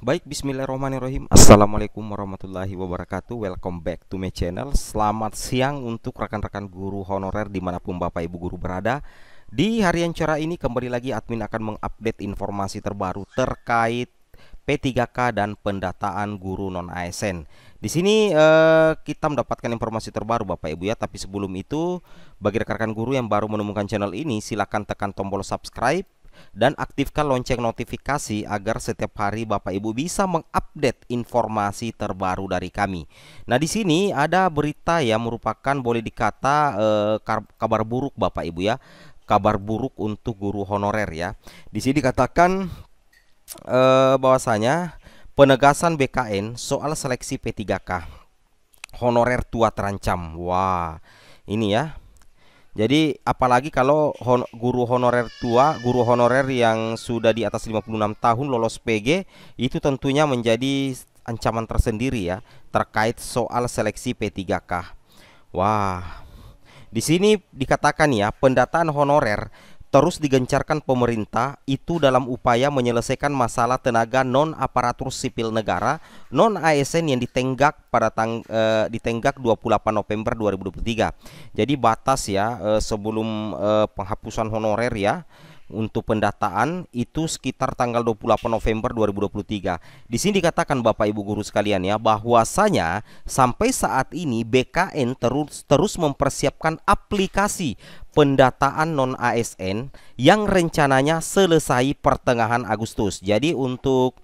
Baik, bismillahirrahmanirrahim Assalamualaikum warahmatullahi wabarakatuh Welcome back to my channel Selamat siang untuk rekan-rekan guru honorer Dimanapun Bapak Ibu Guru berada Di harian cerah ini kembali lagi admin akan mengupdate informasi terbaru Terkait P3K dan pendataan guru non ASN. Di sini eh, kita mendapatkan informasi terbaru Bapak Ibu ya, tapi sebelum itu bagi rekan-rekan guru yang baru menemukan channel ini silahkan tekan tombol subscribe dan aktifkan lonceng notifikasi agar setiap hari Bapak Ibu bisa mengupdate informasi terbaru dari kami. Nah, di sini ada berita yang merupakan boleh dikata eh, kabar buruk Bapak Ibu ya. Kabar buruk untuk guru honorer ya. Di sini dikatakan eh, bahwasanya penegasan BKN soal seleksi P3K honorer tua terancam. Wah, ini ya jadi apalagi kalau hon guru honorer tua, guru honorer yang sudah di atas 56 tahun lolos PG itu tentunya menjadi ancaman tersendiri ya terkait soal seleksi P3K. Wah. Di sini dikatakan ya pendataan honorer terus digencarkan pemerintah itu dalam upaya menyelesaikan masalah tenaga non aparatur sipil negara non ASN yang ditenggak pada tang eh, ditenggak 28 November 2023. Jadi batas ya eh, sebelum eh, penghapusan honorer ya untuk pendataan itu sekitar tanggal 28 November 2023. Di sini dikatakan Bapak Ibu guru sekalian ya bahwasanya sampai saat ini BKN terus terus mempersiapkan aplikasi pendataan non ASN yang rencananya selesai pertengahan Agustus. Jadi untuk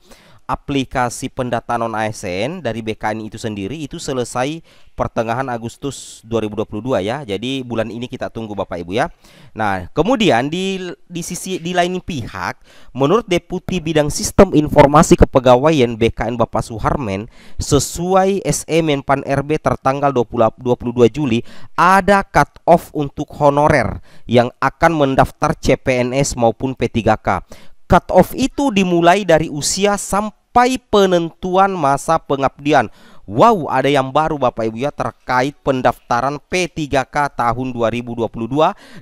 aplikasi pendataan non ASN dari BKN itu sendiri itu selesai pertengahan Agustus 2022 ya. Jadi bulan ini kita tunggu Bapak Ibu ya. Nah, kemudian di di sisi di lain pihak, menurut Deputi Bidang Sistem Informasi Kepegawaian BKN Bapak Suharmen, sesuai SE Menpan RB tertanggal 20, 22 Juli ada cut off untuk honorer yang akan mendaftar CPNS maupun P3K cut off itu dimulai dari usia sampai penentuan masa pengabdian. Wow, ada yang baru Bapak Ibu ya terkait pendaftaran P3K tahun 2022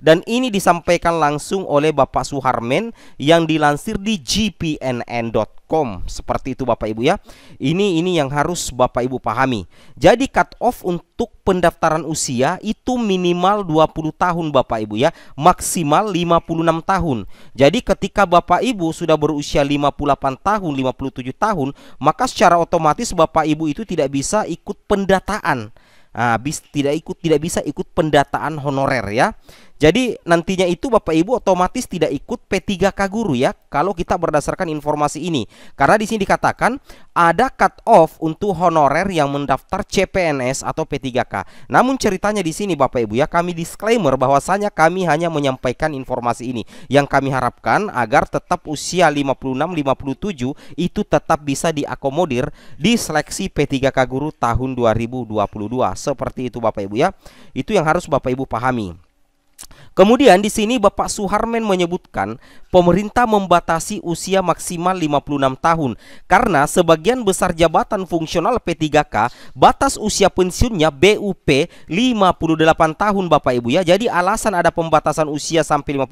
dan ini disampaikan langsung oleh Bapak Suharmen yang dilansir di gpnn.com cut-off.com seperti itu Bapak Ibu ya. Ini ini yang harus Bapak Ibu pahami. Jadi cut off untuk pendaftaran usia itu minimal 20 tahun Bapak Ibu ya, maksimal 56 tahun. Jadi ketika Bapak Ibu sudah berusia 58 tahun, 57 tahun, maka secara otomatis Bapak Ibu itu tidak bisa ikut pendataan habis ah, tidak ikut tidak bisa ikut pendataan honorer ya. Jadi nantinya itu Bapak Ibu otomatis tidak ikut P3K guru ya kalau kita berdasarkan informasi ini. Karena di sini dikatakan ada cut off untuk honorer yang mendaftar CPNS atau P3K. Namun ceritanya di sini Bapak Ibu ya kami disclaimer bahwasanya kami hanya menyampaikan informasi ini. Yang kami harapkan agar tetap usia 56 57 itu tetap bisa diakomodir di seleksi P3K guru tahun 2022 seperti itu Bapak Ibu ya. Itu yang harus Bapak Ibu pahami. Kemudian di sini Bapak Suharmen menyebutkan pemerintah membatasi usia maksimal 56 tahun karena sebagian besar jabatan fungsional P3K batas usia pensiunnya BUP 58 tahun Bapak Ibu ya. Jadi alasan ada pembatasan usia sampai 50,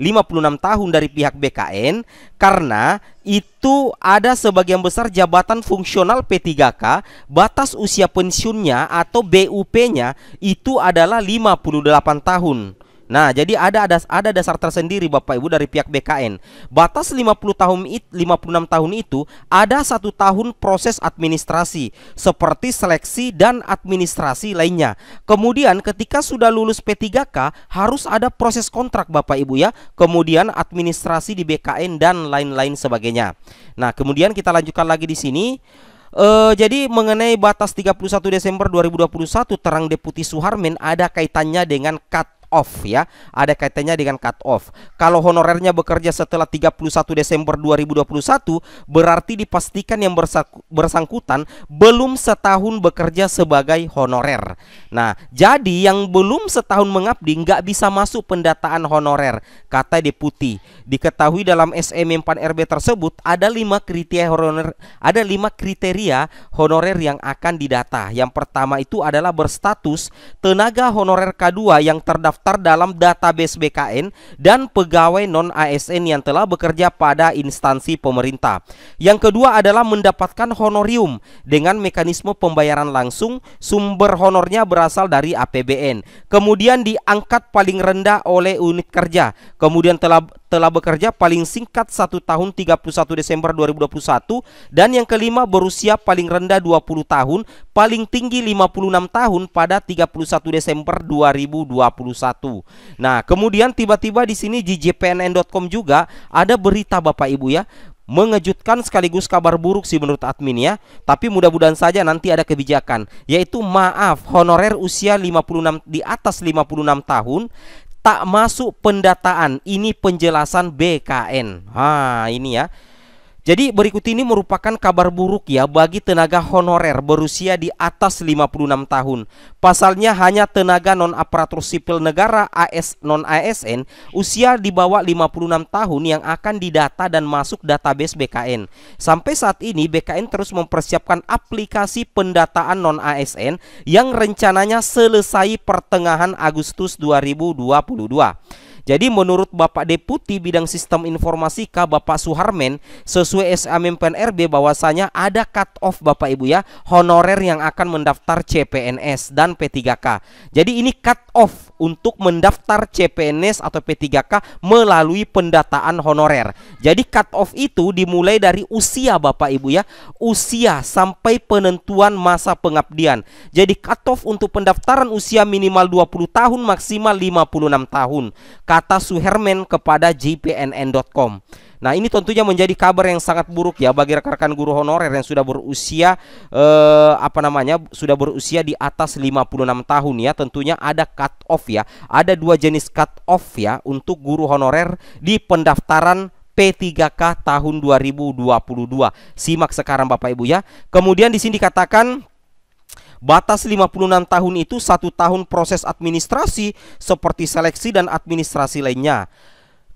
56 tahun dari pihak BKN karena itu ada sebagian besar jabatan fungsional P3K batas usia pensiunnya atau BUP-nya itu adalah 58 tahun. Nah, jadi ada ada ada dasar tersendiri Bapak Ibu dari pihak BKN. Batas 50 tahun 56 tahun itu ada satu tahun proses administrasi seperti seleksi dan administrasi lainnya. Kemudian ketika sudah lulus P3K harus ada proses kontrak Bapak Ibu ya. Kemudian administrasi di BKN dan lain-lain sebagainya. Nah, kemudian kita lanjutkan lagi di sini. Uh, jadi mengenai batas 31 Desember 2021 terang Deputi Suharmin ada kaitannya dengan cut off ya. Ada kaitannya dengan cut off. Kalau honorernya bekerja setelah 31 Desember 2021 berarti dipastikan yang bersangkutan belum setahun bekerja sebagai honorer. Nah, jadi yang belum setahun mengabdi nggak bisa masuk pendataan honorer, kata Deputi. Diketahui dalam SM 4 RB tersebut ada lima kriteria honorer, ada lima kriteria honorer yang akan didata. Yang pertama itu adalah berstatus tenaga honorer K2 yang terdaftar terdaftar dalam database BKN dan pegawai non-ASN yang telah bekerja pada instansi pemerintah. Yang kedua adalah mendapatkan honorium dengan mekanisme pembayaran langsung, sumber honornya berasal dari APBN. Kemudian diangkat paling rendah oleh unit kerja, kemudian telah telah bekerja paling singkat 1 tahun 31 Desember 2021 dan yang kelima berusia paling rendah 20 tahun, paling tinggi 56 tahun pada 31 Desember 2021. Nah, kemudian tiba-tiba di sini di jpnn.com juga ada berita Bapak Ibu ya mengejutkan sekaligus kabar buruk sih menurut admin ya. Tapi mudah-mudahan saja nanti ada kebijakan yaitu maaf honorer usia 56 di atas 56 tahun tak masuk pendataan. Ini penjelasan BKN. Ha, ini ya. Jadi berikut ini merupakan kabar buruk ya bagi tenaga honorer berusia di atas 56 tahun. Pasalnya hanya tenaga non aparatur sipil negara AS non ASN usia di bawah 56 tahun yang akan didata dan masuk database BKN. Sampai saat ini BKN terus mempersiapkan aplikasi pendataan non ASN yang rencananya selesai pertengahan Agustus 2022. Jadi menurut Bapak Deputi Bidang Sistem Informasi K Bapak Suharmen sesuai SA Mimpen RB bahwasanya ada cut off Bapak Ibu ya honorer yang akan mendaftar CPNS dan P3K. Jadi ini cut off untuk mendaftar CPNS atau P3K melalui pendataan honorer. Jadi cut off itu dimulai dari usia Bapak Ibu ya, usia sampai penentuan masa pengabdian. Jadi cut off untuk pendaftaran usia minimal 20 tahun maksimal 56 tahun. Kata Suherman kepada jpnn.com. Nah, ini tentunya menjadi kabar yang sangat buruk ya bagi rekan-rekan guru honorer yang sudah berusia eh, apa namanya? sudah berusia di atas 56 tahun ya. Tentunya ada cut off ya. Ada dua jenis cut off ya untuk guru honorer di pendaftaran P3K tahun 2022. Simak sekarang Bapak Ibu ya. Kemudian di sini dikatakan Batas 56 tahun itu satu tahun proses administrasi seperti seleksi dan administrasi lainnya.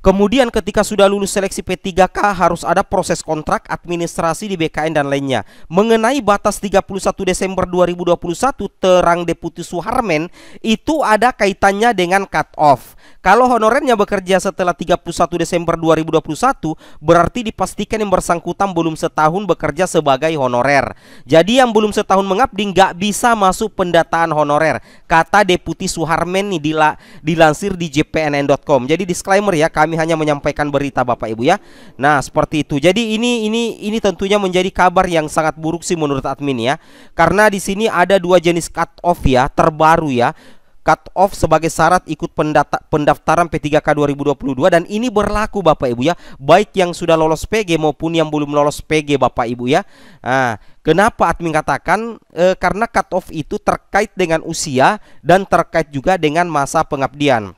Kemudian ketika sudah lulus seleksi P3K harus ada proses kontrak, administrasi di BKN dan lainnya. Mengenai batas 31 Desember 2021 terang Deputi Suharmen itu ada kaitannya dengan cut off. Kalau honorernya bekerja setelah 31 Desember 2021 berarti dipastikan yang bersangkutan belum setahun bekerja sebagai honorer. Jadi yang belum setahun mengabdi nggak bisa masuk pendataan honorer. Kata Deputi Suharmen nih dilansir di jpnn.com. Jadi disclaimer ya kami kami hanya menyampaikan berita Bapak Ibu ya. Nah, seperti itu. Jadi ini ini ini tentunya menjadi kabar yang sangat buruk sih menurut admin ya. Karena di sini ada dua jenis cut off ya, terbaru ya cut off sebagai syarat ikut pendata, pendaftaran P3K 2022 dan ini berlaku Bapak Ibu ya baik yang sudah lolos PG maupun yang belum lolos PG Bapak Ibu ya nah, kenapa admin katakan e, karena cut off itu terkait dengan usia dan terkait juga dengan masa pengabdian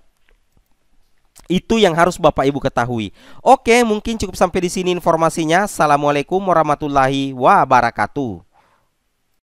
itu yang harus Bapak Ibu ketahui. Oke, mungkin cukup sampai di sini informasinya. Assalamualaikum warahmatullahi wabarakatuh.